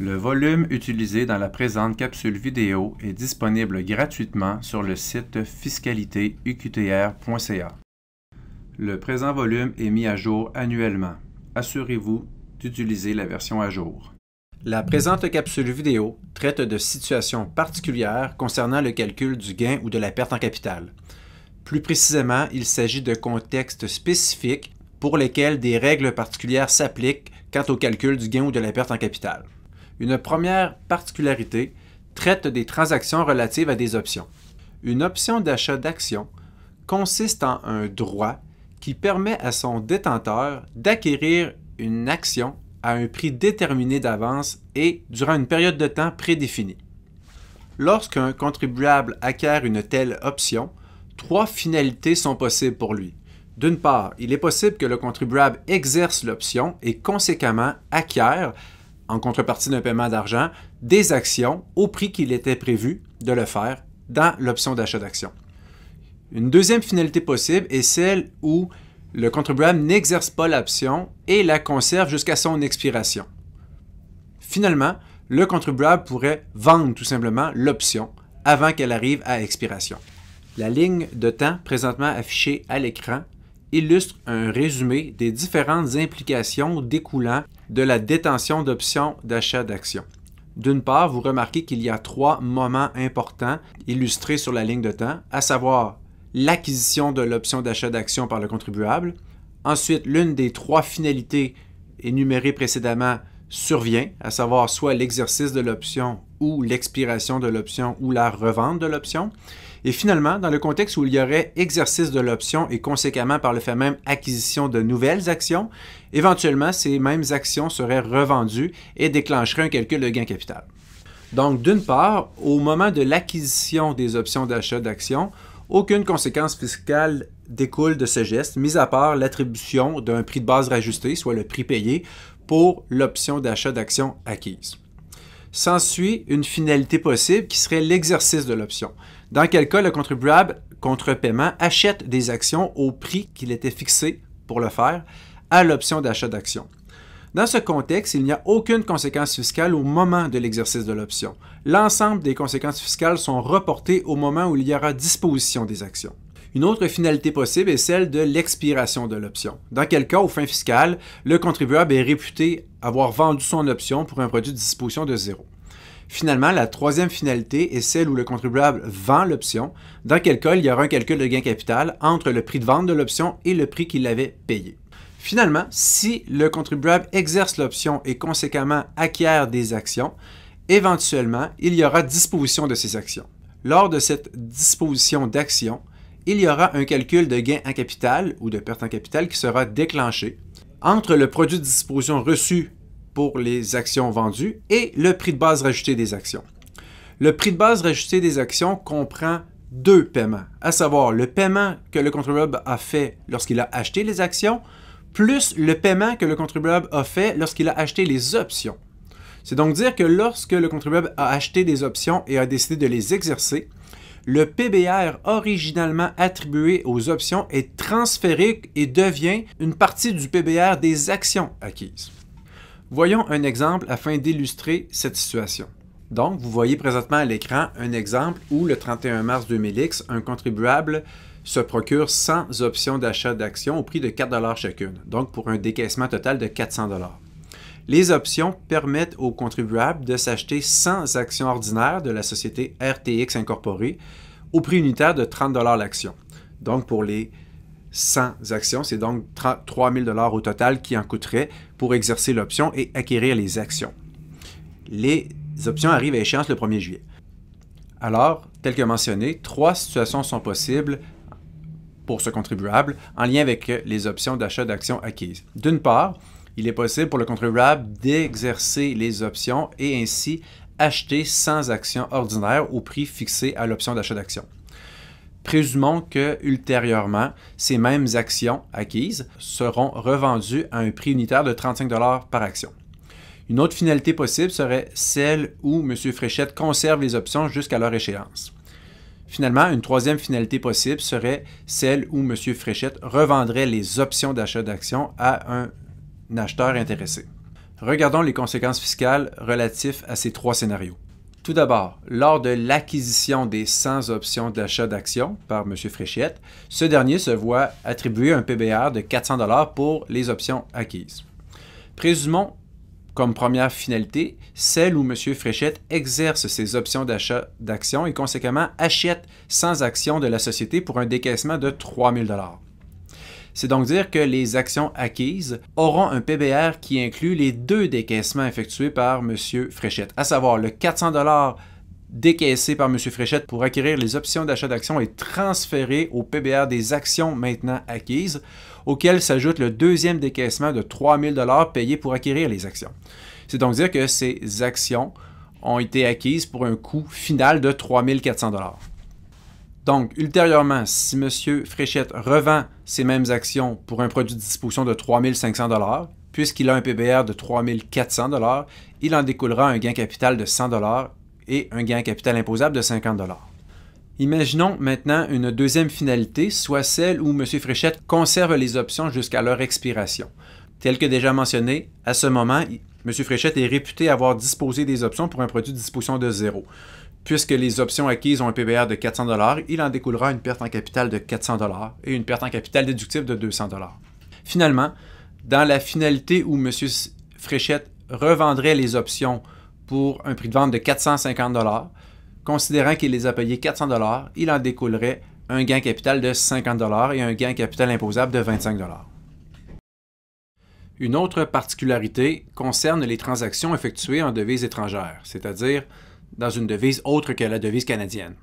Le volume utilisé dans la présente capsule vidéo est disponible gratuitement sur le site fiscalitéuqtr.ca. Le présent volume est mis à jour annuellement. Assurez-vous d'utiliser la version à jour. La présente capsule vidéo traite de situations particulières concernant le calcul du gain ou de la perte en capital. Plus précisément, il s'agit de contextes spécifiques pour lesquels des règles particulières s'appliquent quant au calcul du gain ou de la perte en capital une première particularité traite des transactions relatives à des options. Une option d'achat d'action consiste en un droit qui permet à son détenteur d'acquérir une action à un prix déterminé d'avance et durant une période de temps prédéfinie. Lorsqu'un contribuable acquiert une telle option, trois finalités sont possibles pour lui. D'une part, il est possible que le contribuable exerce l'option et conséquemment acquiert en contrepartie d'un paiement d'argent, des actions au prix qu'il était prévu de le faire dans l'option d'achat d'actions. Une deuxième finalité possible est celle où le contribuable n'exerce pas l'option et la conserve jusqu'à son expiration. Finalement, le contribuable pourrait vendre tout simplement l'option avant qu'elle arrive à expiration. La ligne de temps présentement affichée à l'écran illustre un résumé des différentes implications découlant de la détention d'options d'achat d'actions. D'une part, vous remarquez qu'il y a trois moments importants illustrés sur la ligne de temps, à savoir l'acquisition de l'option d'achat d'actions par le contribuable, ensuite l'une des trois finalités énumérées précédemment survient, à savoir soit l'exercice de l'option ou l'expiration de l'option ou la revente de l'option, et finalement, dans le contexte où il y aurait exercice de l'option et conséquemment par le fait même acquisition de nouvelles actions, éventuellement ces mêmes actions seraient revendues et déclencheraient un calcul de gain capital. Donc d'une part, au moment de l'acquisition des options d'achat d'actions, aucune conséquence fiscale découle de ce geste, mis à part l'attribution d'un prix de base rajusté, soit le prix payé, pour l'option d'achat d'actions acquise s'ensuit une finalité possible qui serait l'exercice de l'option, dans quel cas le contribuable contre paiement achète des actions au prix qu'il était fixé pour le faire à l'option d'achat d'actions. Dans ce contexte, il n'y a aucune conséquence fiscale au moment de l'exercice de l'option. L'ensemble des conséquences fiscales sont reportées au moment où il y aura disposition des actions. Une autre finalité possible est celle de l'expiration de l'option. Dans quel cas, aux fins fiscal, le contribuable est réputé avoir vendu son option pour un produit de disposition de zéro. Finalement, la troisième finalité est celle où le contribuable vend l'option, dans quel cas il y aura un calcul de gain capital entre le prix de vente de l'option et le prix qu'il avait payé. Finalement, si le contribuable exerce l'option et conséquemment acquiert des actions, éventuellement, il y aura disposition de ces actions. Lors de cette disposition d'actions, il y aura un calcul de gain en capital ou de perte en capital qui sera déclenché entre le produit de disposition reçu pour les actions vendues et le prix de base rajouté des actions. Le prix de base rajouté des actions comprend deux paiements, à savoir le paiement que le contribuable a fait lorsqu'il a acheté les actions, plus le paiement que le contribuable a fait lorsqu'il a acheté les options. C'est donc dire que lorsque le contribuable a acheté des options et a décidé de les exercer, le PBR originalement attribué aux options est transféré et devient une partie du PBR des actions acquises. Voyons un exemple afin d'illustrer cette situation. Donc, vous voyez présentement à l'écran un exemple où le 31 mars 2000X, un contribuable se procure 100 options d'achat d'actions au prix de 4 chacune, donc pour un décaissement total de 400 les options permettent aux contribuables de s'acheter 100 actions ordinaires de la société RTX Incorporée au prix unitaire de 30 l'action. Donc pour les 100 actions, c'est donc 3 000 au total qui en coûterait pour exercer l'option et acquérir les actions. Les options arrivent à échéance le 1er juillet. Alors, tel que mentionné, trois situations sont possibles pour ce contribuable en lien avec les options d'achat d'actions acquises. D'une part, il est possible pour le contribuable d'exercer les options et ainsi acheter sans action ordinaire au prix fixé à l'option d'achat d'action. Présumons que, ultérieurement, ces mêmes actions acquises seront revendues à un prix unitaire de 35 par action. Une autre finalité possible serait celle où M. Fréchette conserve les options jusqu'à leur échéance. Finalement, une troisième finalité possible serait celle où M. Fréchette revendrait les options d'achat d'actions à un acheteur intéressé. Regardons les conséquences fiscales relatives à ces trois scénarios. Tout d'abord, lors de l'acquisition des 100 options d'achat d'actions par M. Fréchette, ce dernier se voit attribuer un PBR de 400 pour les options acquises. Présumons comme première finalité celle où M. Fréchette exerce ses options d'achat d'actions et conséquemment achète 100 actions de la société pour un décaissement de 3000 c'est donc dire que les actions acquises auront un PBR qui inclut les deux décaissements effectués par M. Fréchette, à savoir le 400 décaissé par M. Fréchette pour acquérir les options d'achat d'actions est transféré au PBR des actions maintenant acquises, auquel s'ajoute le deuxième décaissement de 3000 payé pour acquérir les actions. C'est donc dire que ces actions ont été acquises pour un coût final de 3400 donc, ultérieurement, si M. Fréchette revend ses mêmes actions pour un produit de disposition de 3500 puisqu'il a un PBR de 3400 il en découlera un gain capital de 100 et un gain capital imposable de 50 Imaginons maintenant une deuxième finalité, soit celle où M. Fréchette conserve les options jusqu'à leur expiration. Tel que déjà mentionné, à ce moment, M. Fréchette est réputé avoir disposé des options pour un produit de disposition de zéro. Puisque les options acquises ont un PBR de 400 il en découlera une perte en capital de 400 et une perte en capital déductible de 200 Finalement, dans la finalité où M. Fréchette revendrait les options pour un prix de vente de 450 considérant qu'il les a payées 400 il en découlerait un gain capital de 50 et un gain capital imposable de 25 Une autre particularité concerne les transactions effectuées en devises étrangères, c'est-à-dire dans une devise autre que la devise canadienne.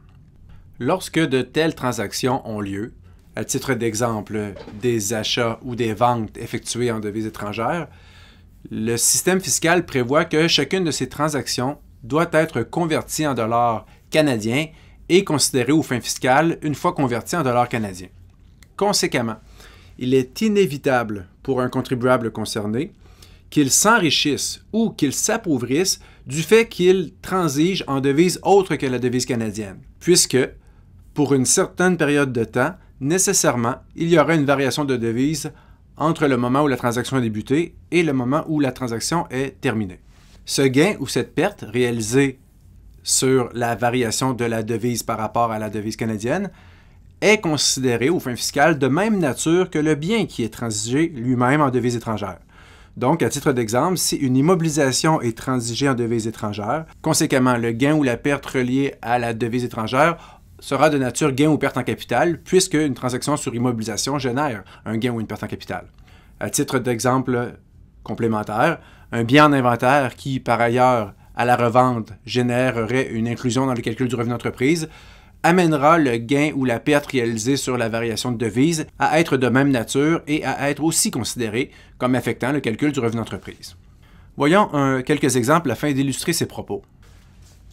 Lorsque de telles transactions ont lieu, à titre d'exemple, des achats ou des ventes effectuées en devise étrangère, le système fiscal prévoit que chacune de ces transactions doit être convertie en dollars canadiens et considérée aux fins fiscales une fois convertie en dollars canadiens. Conséquemment, il est inévitable pour un contribuable concerné qu'il s'enrichisse ou qu'il s'appauvrisse du fait qu'il transige en devise autre que la devise canadienne, puisque, pour une certaine période de temps, nécessairement, il y aura une variation de devise entre le moment où la transaction a débuté et le moment où la transaction est terminée. Ce gain ou cette perte réalisée sur la variation de la devise par rapport à la devise canadienne est considéré aux fins fiscales de même nature que le bien qui est transigé lui-même en devise étrangère. Donc, à titre d'exemple, si une immobilisation est transigée en devise étrangère, conséquemment, le gain ou la perte reliée à la devise étrangère sera de nature gain ou perte en capital, puisque une transaction sur immobilisation génère un gain ou une perte en capital. À titre d'exemple complémentaire, un bien en inventaire qui, par ailleurs, à la revente, générerait une inclusion dans le calcul du revenu d'entreprise amènera le gain ou la perte réalisée sur la variation de devise à être de même nature et à être aussi considéré comme affectant le calcul du revenu d'entreprise. Voyons euh, quelques exemples afin d'illustrer ces propos.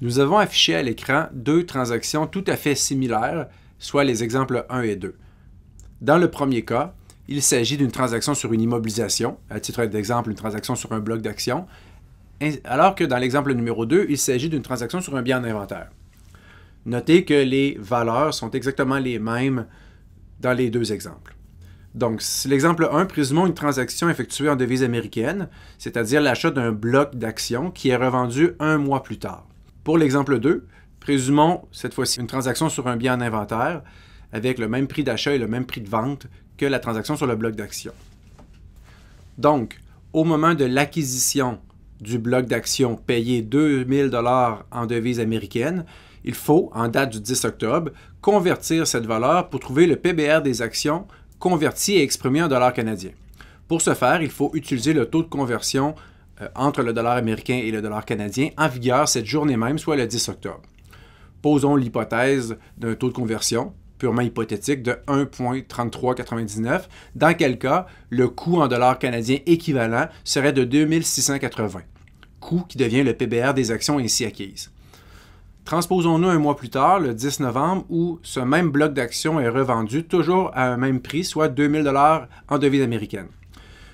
Nous avons affiché à l'écran deux transactions tout à fait similaires, soit les exemples 1 et 2. Dans le premier cas, il s'agit d'une transaction sur une immobilisation, à titre d'exemple une transaction sur un bloc d'action, alors que dans l'exemple numéro 2, il s'agit d'une transaction sur un bien en inventaire. Notez que les valeurs sont exactement les mêmes dans les deux exemples. Donc, l'exemple 1, présumons une transaction effectuée en devise américaine, c'est-à-dire l'achat d'un bloc d'action qui est revendu un mois plus tard. Pour l'exemple 2, présumons cette fois-ci une transaction sur un bien en inventaire avec le même prix d'achat et le même prix de vente que la transaction sur le bloc d'action. Donc, au moment de l'acquisition du bloc d'action payé 2000 dollars en devise américaine, il faut, en date du 10 octobre, convertir cette valeur pour trouver le PBR des actions converties et exprimé en dollars canadiens. Pour ce faire, il faut utiliser le taux de conversion euh, entre le dollar américain et le dollar canadien en vigueur cette journée même, soit le 10 octobre. Posons l'hypothèse d'un taux de conversion purement hypothétique de 1,3399, dans quel cas le coût en dollars canadiens équivalent serait de 2680, coût qui devient le PBR des actions ainsi acquises. Transposons-nous un mois plus tard, le 10 novembre, où ce même bloc d'actions est revendu toujours à un même prix, soit 2000 dollars en devise américaine.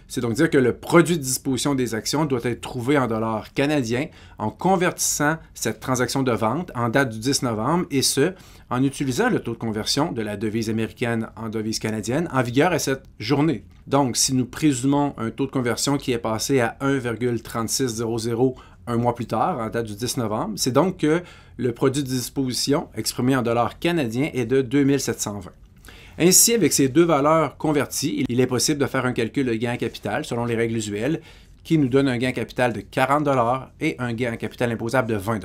C'est donc dire que le produit de disposition des actions doit être trouvé en dollars canadiens en convertissant cette transaction de vente en date du 10 novembre et ce, en utilisant le taux de conversion de la devise américaine en devise canadienne en vigueur à cette journée. Donc, si nous présumons un taux de conversion qui est passé à 1,3600 un mois plus tard, en date du 10 novembre. C'est donc que le produit de disposition, exprimé en dollars canadiens, est de 2720. Ainsi, avec ces deux valeurs converties, il est possible de faire un calcul de gain en capital selon les règles usuelles, qui nous donne un gain en capital de 40 et un gain en capital imposable de 20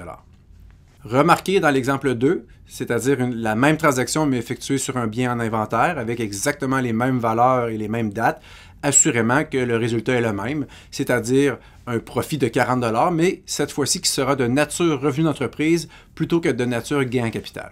Remarquez dans l'exemple 2, c'est-à-dire la même transaction mais effectuée sur un bien en inventaire avec exactement les mêmes valeurs et les mêmes dates, assurément que le résultat est le même, c'est-à-dire un profit de 40 mais cette fois-ci qui sera de nature revenu d'entreprise plutôt que de nature gain en capital.